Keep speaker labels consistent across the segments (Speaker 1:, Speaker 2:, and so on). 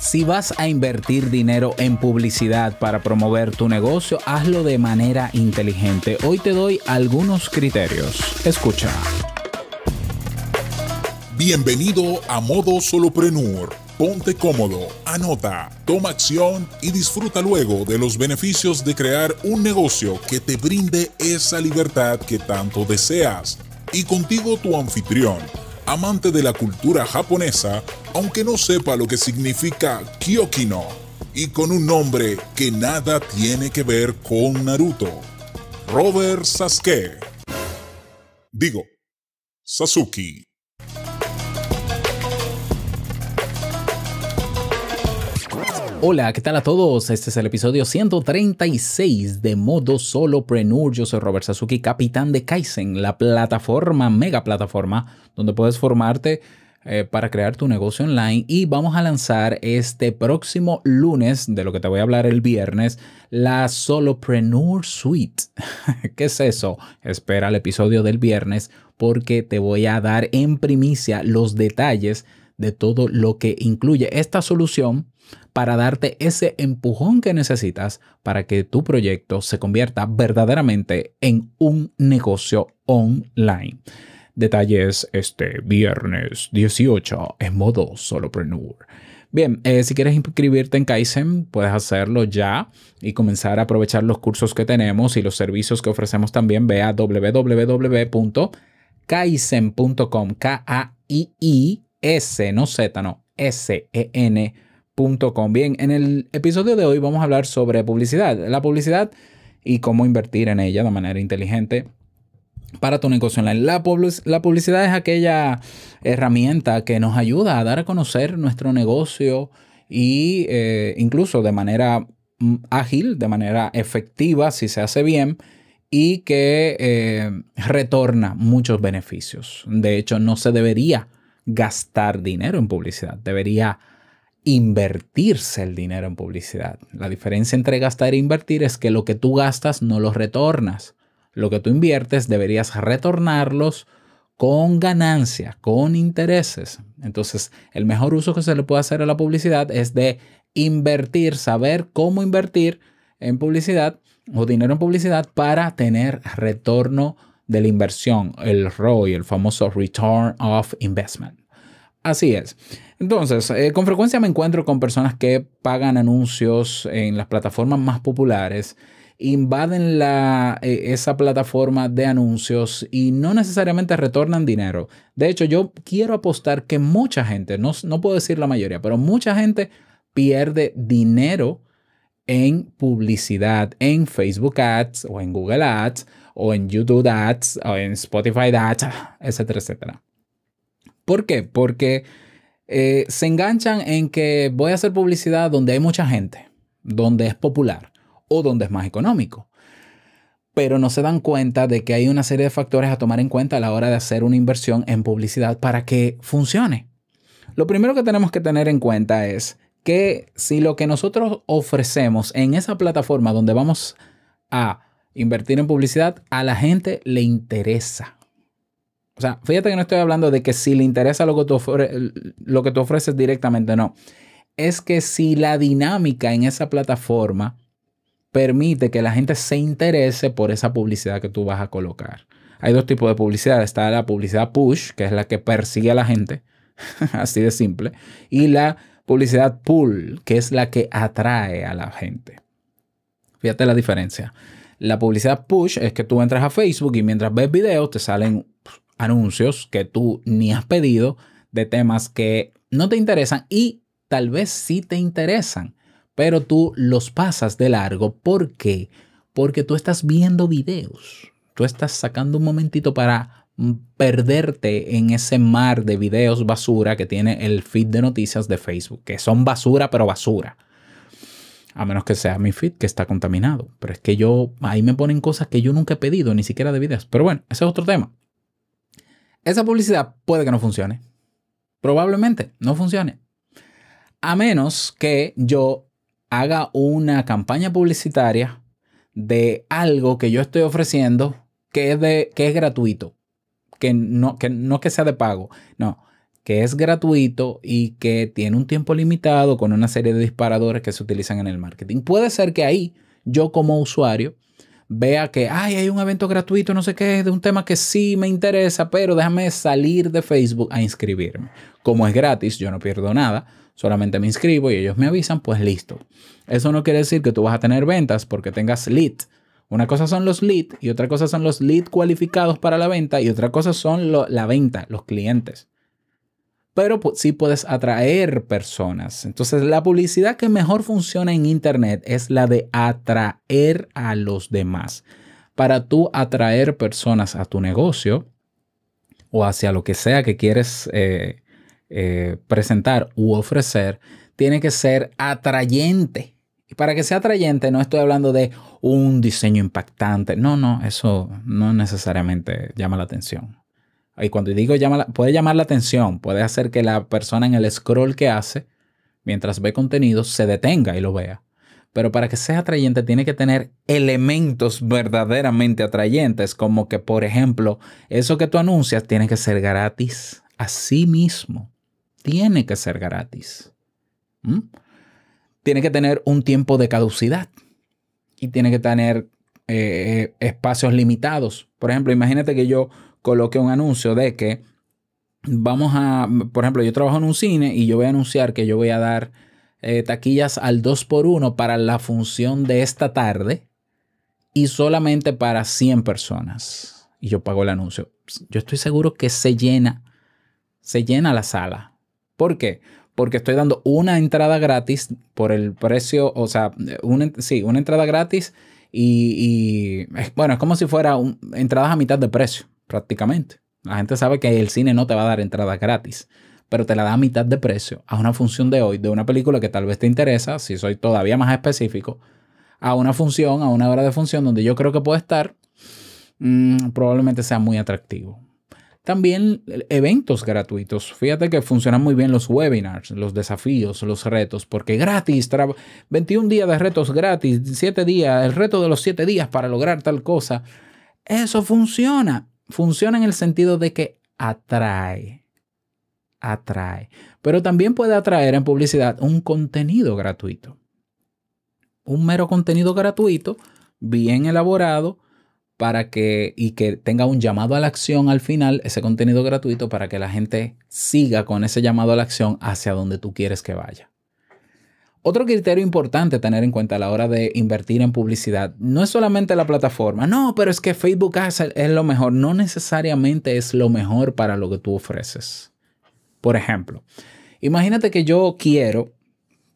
Speaker 1: Si vas a invertir dinero en publicidad para promover tu negocio, hazlo de manera inteligente. Hoy te doy algunos criterios. Escucha. Bienvenido a Modo Soloprenur. Ponte cómodo, anota, toma acción y disfruta luego de los beneficios de crear un negocio que te brinde esa libertad que tanto deseas. Y contigo tu anfitrión, amante de la cultura japonesa, aunque no sepa lo que significa Kyokino y con un nombre que nada tiene que ver con Naruto. Robert Sasuke. Digo, Sasuke. Hola, ¿qué tal a todos? Este es el episodio 136 de Modo Solopreneur. Yo soy Robert Sasuki, capitán de Kaizen, la plataforma, mega plataforma, donde puedes formarte eh, para crear tu negocio online y vamos a lanzar este próximo lunes, de lo que te voy a hablar el viernes, la Solopreneur Suite. ¿Qué es eso? Espera el episodio del viernes porque te voy a dar en primicia los detalles de todo lo que incluye esta solución para darte ese empujón que necesitas para que tu proyecto se convierta verdaderamente en un negocio online. Detalles este viernes 18 en modo solopreneur. Bien, eh, si quieres inscribirte en Kaizen, puedes hacerlo ya y comenzar a aprovechar los cursos que tenemos y los servicios que ofrecemos también. Ve a www.kaizen.com, k a i s no Z, no, S-E-N.com. Bien, en el episodio de hoy vamos a hablar sobre publicidad, la publicidad y cómo invertir en ella de manera inteligente para tu negocio online. La, publicidad es aquella herramienta que nos ayuda a dar a conocer nuestro negocio y eh, incluso de manera mm, ágil, de manera efectiva, si se hace bien, y que eh, retorna muchos beneficios. De hecho, no se debería gastar dinero en publicidad, debería invertirse el dinero en publicidad. La diferencia entre gastar e invertir es que lo que tú gastas no lo retornas lo que tú inviertes deberías retornarlos con ganancia con intereses. Entonces, el mejor uso que se le puede hacer a la publicidad es de invertir, saber cómo invertir en publicidad o dinero en publicidad para tener retorno de la inversión, el ROI, el famoso Return of Investment. Así es. Entonces, eh, con frecuencia me encuentro con personas que pagan anuncios en las plataformas más populares invaden eh, esa plataforma de anuncios y no necesariamente retornan dinero. De hecho, yo quiero apostar que mucha gente, no, no puedo decir la mayoría, pero mucha gente pierde dinero en publicidad, en Facebook Ads o en Google Ads o en YouTube Ads o en Spotify Ads, etcétera, etcétera. ¿Por qué? Porque eh, se enganchan en que voy a hacer publicidad donde hay mucha gente, donde es popular o donde es más económico. Pero no se dan cuenta de que hay una serie de factores a tomar en cuenta a la hora de hacer una inversión en publicidad para que funcione. Lo primero que tenemos que tener en cuenta es que si lo que nosotros ofrecemos en esa plataforma donde vamos a invertir en publicidad, a la gente le interesa. O sea, fíjate que no estoy hablando de que si le interesa lo que tú, ofreces directamente, no. Es que si la dinámica en esa plataforma permite que la gente se interese por esa publicidad que tú vas a colocar. Hay dos tipos de publicidad. Está la publicidad push, que es la que persigue a la gente, así de simple, y la publicidad pull, que es la que atrae a la gente. Fíjate la diferencia. La publicidad push es que tú entras a Facebook y mientras ves videos te salen anuncios que tú ni has pedido de temas que no te interesan y tal vez sí te interesan pero tú los pasas de largo. ¿Por qué? Porque tú estás viendo videos. Tú estás sacando un momentito para mm, perderte en ese mar de videos basura que tiene el feed de noticias de Facebook, que son basura, pero basura. A menos que sea mi feed que está contaminado. Pero es que yo, ahí me ponen cosas que yo nunca he pedido, ni siquiera de videos. Pero bueno, ese es otro tema. Esa publicidad puede que no funcione. Probablemente no funcione. A menos que yo haga una campaña publicitaria de algo que yo estoy ofreciendo que es, de, que es gratuito, que no, que no que sea de pago, no, que es gratuito y que tiene un tiempo limitado con una serie de disparadores que se utilizan en el marketing. Puede ser que ahí yo como usuario vea que Ay, hay un evento gratuito, no sé qué, de un tema que sí me interesa, pero déjame salir de Facebook a inscribirme. Como es gratis, yo no pierdo nada solamente me inscribo y ellos me avisan, pues listo. Eso no quiere decir que tú vas a tener ventas porque tengas lead. Una cosa son los lead y otra cosa son los lead cualificados para la venta y otra cosa son la venta, los clientes. Pero sí puedes atraer personas. Entonces la publicidad que mejor funciona en Internet es la de atraer a los demás. Para tú atraer personas a tu negocio o hacia lo que sea que quieres eh, eh, presentar u ofrecer tiene que ser atrayente. Y para que sea atrayente no estoy hablando de un diseño impactante. No, no, eso no necesariamente llama la atención. Y cuando digo llama puede llamar la atención, puede hacer que la persona en el scroll que hace, mientras ve contenido, se detenga y lo vea. Pero para que sea atrayente tiene que tener elementos verdaderamente atrayentes, como que, por ejemplo, eso que tú anuncias tiene que ser gratis a sí mismo tiene que ser gratis. Tiene que tener un tiempo de caducidad y tiene que tener eh, espacios limitados. Por ejemplo, imagínate que yo coloque un anuncio de que vamos a, por ejemplo, yo trabajo en un cine y yo voy a anunciar que yo voy a dar eh, taquillas al 2x1 para la función de esta tarde y solamente para 100 personas. Y yo pago el anuncio. Yo estoy seguro que se llena, se llena la sala. ¿Por qué? Porque estoy dando una entrada gratis por el precio, o sea, sí, una entrada gratis y, bueno, es como si fuera entradas a mitad de precio, prácticamente. La gente sabe que el cine no te va a dar entradas gratis, pero te la da a mitad de precio a una función de hoy, de una película que tal vez te interesa, si soy todavía más específico, a una función, a una hora de función donde yo creo que puede estar, mm, probablemente sea muy atractivo. También eh, eventos gratuitos. Fíjate que funcionan muy bien los webinars, los desafíos, los retos, porque gratis, 21 días de retos gratis, 7 días, el reto de los 7 días para lograr tal cosa. Eso funciona. Funciona en el sentido de que atrae. Atrae. Pero también puede atraer en publicidad un contenido gratuito. Un mero contenido gratuito, bien elaborado, para que y que tenga un llamado a la acción al final, ese contenido gratuito para que la gente siga con ese llamado a la acción hacia donde tú quieres que vaya. Otro criterio importante a tener en cuenta a la hora de invertir en publicidad no es solamente la plataforma, no, pero es que Facebook es lo mejor, no necesariamente es lo mejor para lo que tú ofreces. Por ejemplo, imagínate que yo quiero,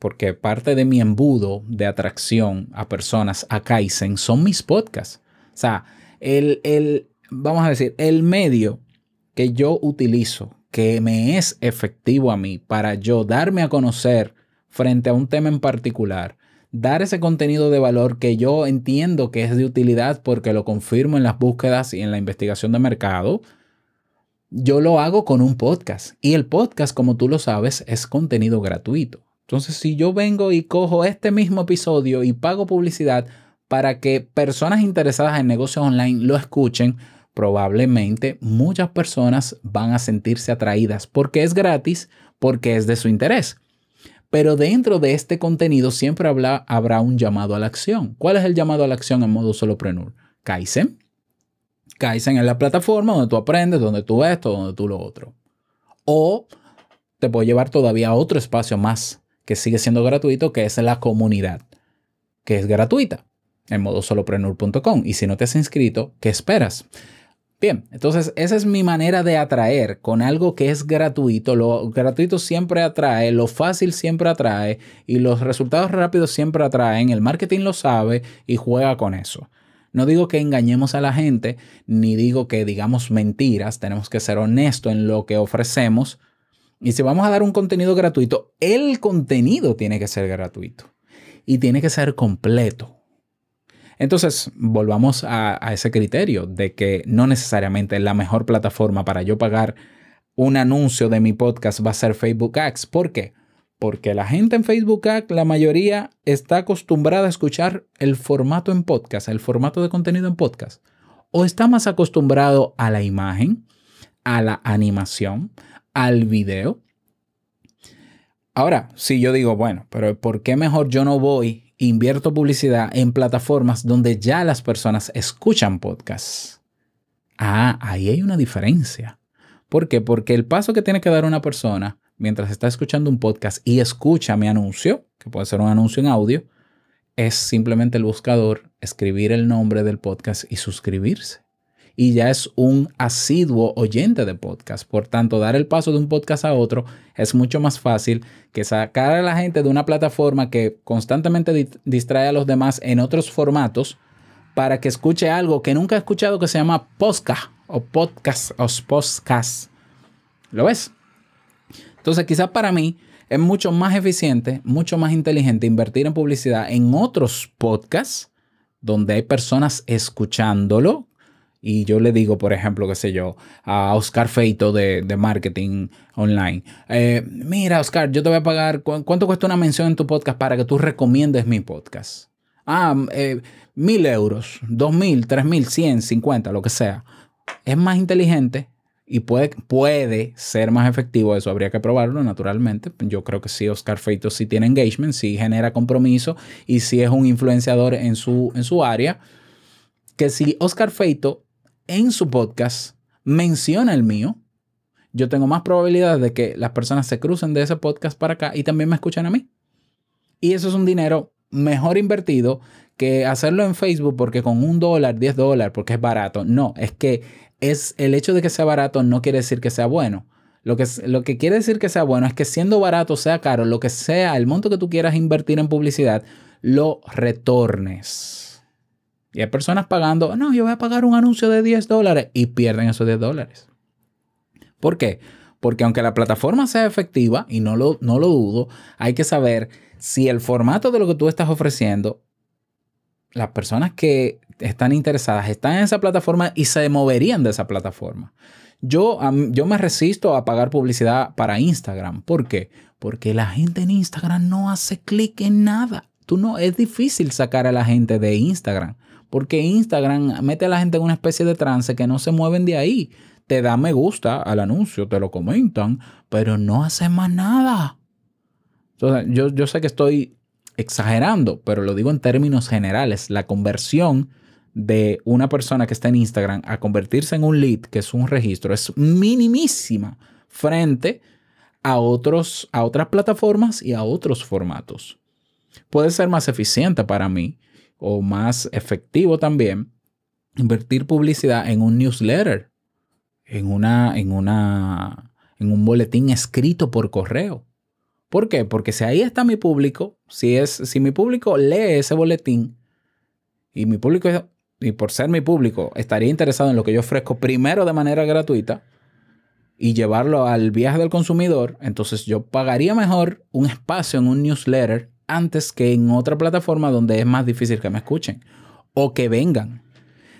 Speaker 1: porque parte de mi embudo de atracción a personas a Kaizen son mis podcasts. O sea, el, el, vamos a decir, el medio que yo utilizo, que me es efectivo a mí para yo darme a conocer frente a un tema en particular, dar ese contenido de valor que yo entiendo que es de utilidad porque lo confirmo en las búsquedas y en la investigación de mercado, yo lo hago con un podcast. Y el podcast, como tú lo sabes, es contenido gratuito. Entonces, si yo vengo y cojo este mismo episodio y pago publicidad, para que personas interesadas en negocios online lo escuchen, probablemente muchas personas van a sentirse atraídas porque es gratis, porque es de su interés. Pero dentro de este contenido siempre habrá un llamado a la acción. ¿Cuál es el llamado a la acción en modo solo solopreneur? Kaizen. Kaizen es la plataforma donde tú aprendes, donde tú esto, donde tú lo otro. O te puedo llevar todavía a otro espacio más que sigue siendo gratuito, que es la comunidad, que es gratuita en soloprenur.com Y si no te has inscrito, ¿qué esperas? Bien, entonces esa es mi manera de atraer con algo que es gratuito. Lo gratuito siempre atrae, lo fácil siempre atrae y los resultados rápidos siempre atraen. El marketing lo sabe y juega con eso. No digo que engañemos a la gente, ni digo que digamos mentiras. Tenemos que ser honestos en lo que ofrecemos. Y si vamos a dar un contenido gratuito, el contenido tiene que ser gratuito y tiene que ser completo. Entonces, volvamos a, ese criterio de que no necesariamente la mejor plataforma para yo pagar un anuncio de mi podcast va a ser Facebook Ads. ¿Por qué? Porque la gente en Facebook Ads, la mayoría, está acostumbrada a escuchar el formato en podcast, el formato de contenido en podcast. O está más acostumbrado a la imagen, a la animación, al video. Ahora, si yo digo, bueno, pero ¿por qué mejor yo no voy invierto publicidad en plataformas donde ya las personas escuchan podcasts. Ah, ahí hay una diferencia. ¿Por qué? Porque el paso que tiene que dar una persona mientras está escuchando un podcast y escucha mi anuncio, que puede ser un anuncio en audio, es simplemente el buscador, escribir el nombre del podcast y suscribirse y ya es un asiduo oyente de podcast. Por tanto, dar el paso de un podcast a otro es mucho más fácil que sacar a la gente de una plataforma que constantemente distrae a los demás en otros formatos para que escuche algo que nunca ha escuchado que se llama podcast o podcast o podcast. ¿Lo ves? Entonces, quizás para mí es mucho más eficiente, mucho más inteligente invertir en publicidad en otros podcasts donde hay personas escuchándolo y yo le digo, por ejemplo, qué sé yo, a Oscar Feito de, marketing online, eh, mira, Oscar, yo te voy a pagar, ¿cuánto cuesta una mención en tu podcast para que tú recomiendes mi podcast? Ah, mm, eh, mil euros, dos mil, tres mil, cien, cincuenta, lo que sea. Es más inteligente y puede, puede ser más efectivo. Eso habría que probarlo, naturalmente. Yo creo que sí, Oscar Feito sí tiene engagement, sí genera compromiso y sí es un influenciador en su, en su área. Que si Oscar Feito en su podcast menciona el mío, yo tengo más probabilidad de que las personas se crucen de ese podcast para acá y también me escuchen a mí. Y eso es un dinero mejor invertido que hacerlo en Facebook porque con un dólar, diez dólares, porque es barato. No, es que es el hecho de que sea barato no quiere decir que sea bueno. Lo que, lo que quiere decir que sea bueno es que siendo barato, sea caro, lo que sea, el monto que tú quieras invertir en publicidad, lo retornes. Y hay personas pagando, no, yo voy a pagar un anuncio de 10 dólares y pierden esos 10 dólares. ¿Por qué? Porque aunque la plataforma sea efectiva, y no lo, no lo dudo, hay que saber si el formato de lo que tú estás ofreciendo, las personas que están interesadas están en esa plataforma y se moverían de esa plataforma. Yo, yo me resisto a pagar publicidad para Instagram. ¿Por qué? Porque la gente en Instagram no hace clic en nada. Tú no, es difícil sacar a la gente de Instagram. Porque Instagram mete a la gente en una especie de trance que no se mueven de ahí. Te da me gusta al anuncio, te lo comentan, pero no hace más nada. Entonces, yo, sé que estoy exagerando, pero lo digo en términos generales. La conversión de una persona que está en Instagram a convertirse en un lead, que es un registro, es minimísima frente a, otros, a otras plataformas y a otros formatos. Puede ser más eficiente para mí o más efectivo también invertir publicidad en un newsletter, en, una, en, una, en un boletín escrito por correo. ¿Por qué? Porque si ahí está mi público, si, es, si mi público lee ese boletín y mi público, y por ser mi público, estaría interesado en lo que yo ofrezco primero de manera gratuita y llevarlo al viaje del consumidor, entonces yo pagaría mejor un espacio en un newsletter antes que en otra plataforma donde es más difícil que me escuchen o que vengan.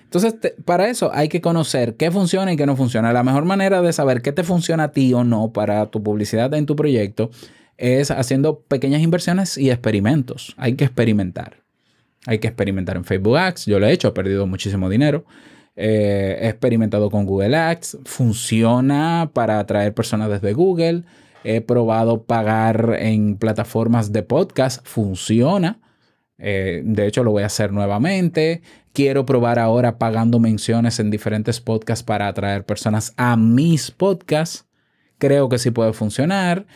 Speaker 1: Entonces, para eso hay que conocer qué funciona y qué no funciona. La mejor manera de saber qué te funciona a ti o no para tu publicidad en tu proyecto es haciendo pequeñas inversiones y experimentos. Hay que experimentar. Hay que experimentar en Facebook Ads. Yo lo he hecho, he perdido muchísimo dinero. Eh, he experimentado con Google Ads. Funciona para atraer personas desde Google. He probado pagar en plataformas de podcast. Funciona. Eh, de hecho, lo voy a hacer nuevamente. Quiero probar ahora pagando menciones en diferentes podcasts para atraer personas a mis podcasts. Creo que sí puede funcionar.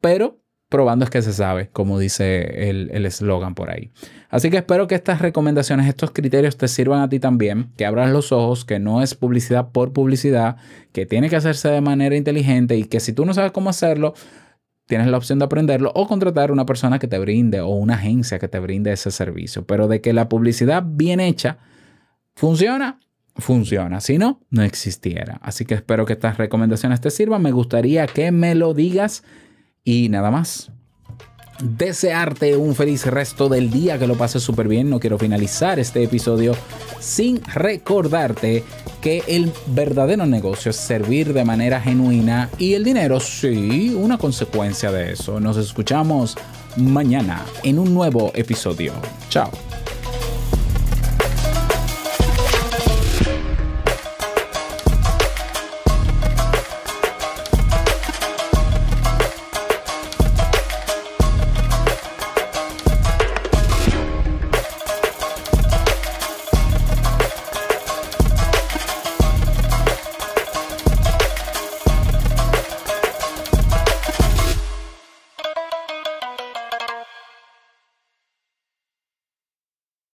Speaker 1: Pero probando es que se sabe, como dice el eslogan por ahí. Así que espero que estas recomendaciones, estos criterios te sirvan a ti también, que abras los ojos, que no es publicidad por publicidad, que tiene que hacerse de manera inteligente y que si tú no sabes cómo hacerlo, tienes la opción de aprenderlo o contratar una persona que te brinde o una agencia que te brinde ese servicio. Pero de que la publicidad bien hecha funciona, funciona. Si no, no existiera. Así que espero que estas recomendaciones te sirvan. Me gustaría que me lo digas y nada más. Desearte un feliz resto del día, que lo pases súper bien. No quiero finalizar este episodio sin recordarte que el verdadero negocio es servir de manera genuina y el dinero, sí, una consecuencia de eso. Nos escuchamos mañana en un nuevo episodio. Chao.